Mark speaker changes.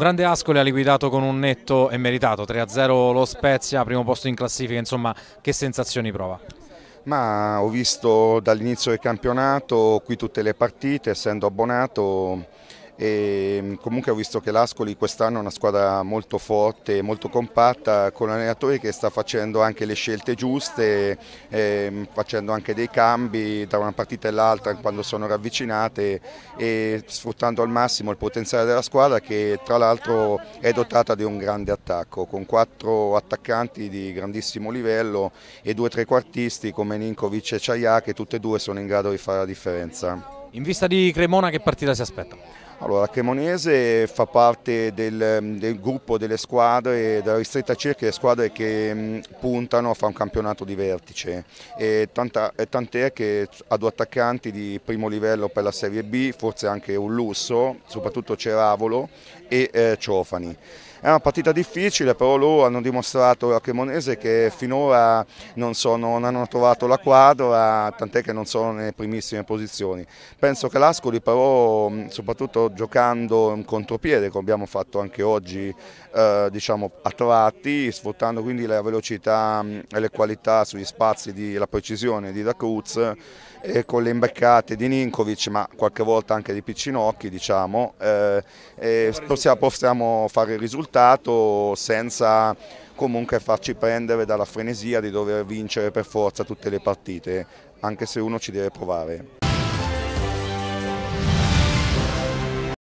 Speaker 1: grande Ascoli ha liquidato con un netto e meritato, 3-0 lo Spezia, primo posto in classifica, insomma che sensazioni prova? Ma ho visto dall'inizio del campionato qui tutte le partite, essendo abbonato e ehm, comunque ho visto che l'Ascoli quest'anno è una squadra molto forte, molto compatta, con un allenatore che sta facendo anche le scelte giuste, eh, facendo anche dei cambi tra una partita e l'altra quando sono ravvicinate e sfruttando al massimo il potenziale della squadra che tra l'altro è dotata di un grande attacco, con quattro attaccanti di grandissimo livello e due trequartisti come Ninkovic e Ciaia che tutte e due sono in grado di fare la differenza. In vista di Cremona che partita si aspetta? Allora, Cremonese fa parte del, mm, del, gruppo delle squadre, della ristretta circa, le squadre che mm, puntano a fare un campionato di vertice, tant'è che ha due attaccanti di primo livello per la Serie B, forse anche un lusso, soprattutto Ceravolo e eh, Ciofani. È una partita difficile, però loro hanno dimostrato a Cremonese che finora non, sono, non hanno trovato la quadra, tant'è che non sono nelle primissime posizioni. Penso che l'Ascoli però, soprattutto giocando in contropiede, come abbiamo fatto anche oggi, eh, diciamo a tratti, sfruttando quindi la velocità e le qualità sugli spazi, di, la precisione di Da Cruz, e eh, con le imbeccate di Ninkovic, ma qualche volta anche di Piccinocchi, diciamo, eh, possiamo fare il risultato risultato senza comunque farci prendere dalla frenesia di dover vincere per forza tutte le partite, anche se uno ci deve provare.